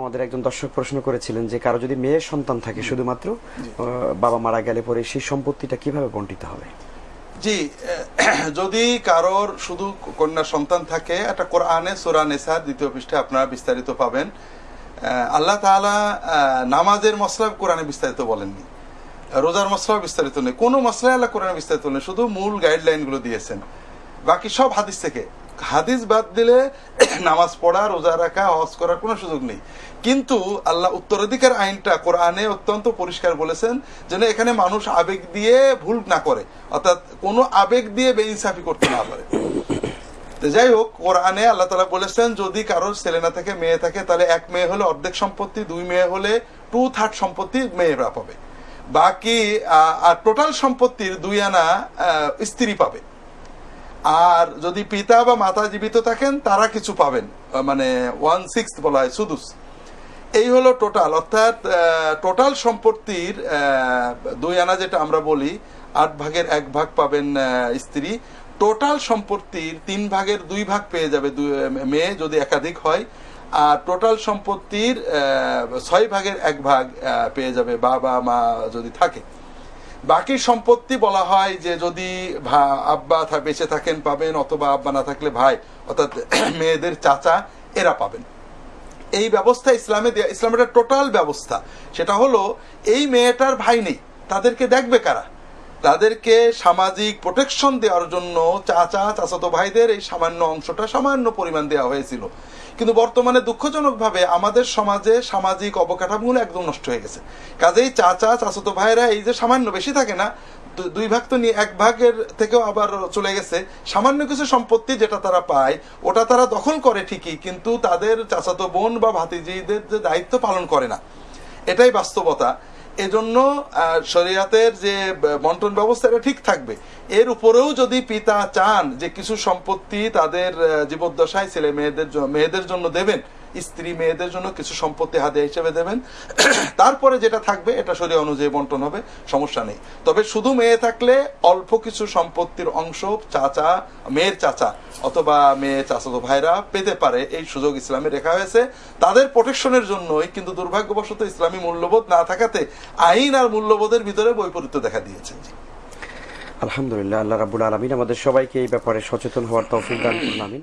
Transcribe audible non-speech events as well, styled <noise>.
আমাদের একজন দর্শক প্রশ্ন করেছিলেন যে কারো যদি মেয়ে সন্তান থাকে শুধুমাত্র বাবা মারা গেলে পরে সেই সম্পত্তিটা কিভাবে বন্টিত হবে জি <clears throat> যদি কারোর শুধু কন্যা সন্তান থাকে একটা কোরআনে সোরা নেসার দ্বিতীয় পৃষ্ঠে আপনারা বিস্তারিত পাবেন আল্লাহ তালা নামাজের মশলা কোরআনে বিস্তারিত বলেননি রোজার মশলাও বিস্তারিত নেই কোনো মশলা আল্লাহ কোরআনে বিস্তারিত নেই শুধু মূল গাইডলাইনগুলো দিয়েছেন বাকি সব হাদিস থেকে হাদিস বাদ দিলে <coughs> নামাজ পড়া রোজা রাখা হজ করার কোনো সুযোগ নেই কিন্তু আল্লাহ উত্তরাধিকার আইনটা কোরআনে অত্যন্ত পরিষ্কার বলেছেন যেন এখানে মানুষ আবেগ দিয়ে ভুল না করে অর্থাৎ কোনো আবেগ দিয়ে বেইনসাফি করতে না পারে যাই হোক কোরআনে আল্লাহ তালা বলেছেন যদি কারোর ছেলে না থাকে মেয়ে থাকে তাহলে এক মেয়ে হলে অর্ধেক সম্পত্তি দুই মেয়ে হলে টু থার্ড সম্পত্তি মেয়েরা পাবে বাকি আর টোটাল সম্পত্তির দুই আনা স্ত্রী পাবে আর যদি পিতা বা মাতা জীবিত থাকেন তারা কিছু পাবেন মানে ওয়ান সিক্স বলা হয় সুদুস এই হলো টোটাল অর্থাৎ টোটাল সম্পত্তির দুই আনা যেটা আমরা বলি আট ভাগের এক ভাগ পাবেন স্ত্রী টোটাল সম্পত্তির তিন ভাগের দুই ভাগ পেয়ে যাবে মেয়ে যদি একাধিক হয় আর টোটাল সম্পত্তির ছয় ভাগের এক ভাগ পেয়ে যাবে বাবা মা যদি থাকে বাকি সম্পত্তি বলা হয় যে যদি আব্বা বেঁচে থাকেন পাবেন অথবা আব্বা না থাকলে ভাই অর্থাৎ <clears throat> মেয়েদের চাচা এরা পাবেন এই ব্যবস্থা ইসলামে ইসলামের টোটাল ব্যবস্থা সেটা হলো এই মেয়েটার ভাই নেই তাদেরকে দেখবে কারা তাদেরকে সামাজিক প্রোটেকশন দেওয়ার জন্য চাচা চাচাতো ভাইদের এই সামান্য অংশটা সামান্য পরিমাণ দেওয়া হয়েছিল কিন্তু বর্তমানে দুঃখজনকভাবে আমাদের সমাজে সামাজিক অবকাঠামোগুলো একদম নষ্ট হয়ে গেছে কাজেই চাচা চাচাতো ভাইরা এই যে সামান্য বেশি থাকে না দুই ভাগ তো নিয়ে এক ভাগের থেকেও আবার চলে গেছে সামান্য কিছু সম্পত্তি যেটা তারা পায় ওটা তারা দখল করে ঠিকই কিন্তু তাদের চাচাতো বোন বা ভাতিজিদের যে দায়িত্ব পালন করে না এটাই বাস্তবতা এজন্য শরিয়াতের যে বন্টন ব্যবস্থা এটা ঠিক থাকবে এর উপরেও যদি পিতা চান যে কিছু সম্পত্তি তাদের জীবদ্দশায় ছেলে মেয়েদের মেয়েদের জন্য দেবেন স্ত্রী মেয়েদের জন্য কিছু সম্পত্তি হাতে হিসেবে দেবেন <clears throat> তারপরে যেটা থাকবে এটা শরীর অনুযায়ী বন্টন হবে সমস্যা নেই তবে শুধু মেয়ে থাকলে অল্প কিছু সম্পত্তির অংশ চাচা মেয়ের চাচা অথবা মেয়ে চাচাতো ভাইরা পেতে পারে এই সুযোগ ইসলামে রেখা হয়েছে তাদের প্রোটেকশনের জন্যই কিন্তু দুর্ভাগ্যবশত ইসলামী মূল্যবোধ না থাকাতে আইন আর মূল্যবোধের ভিতরে বৈপরীত্য দেখা দিয়েছে আলহামদুলিল্লাহ আল্লাহ রাবুল আলমিন আমাদের সবাইকে এই ব্যাপারে সচেতন হওয়ার তফিক দান করুন আমিন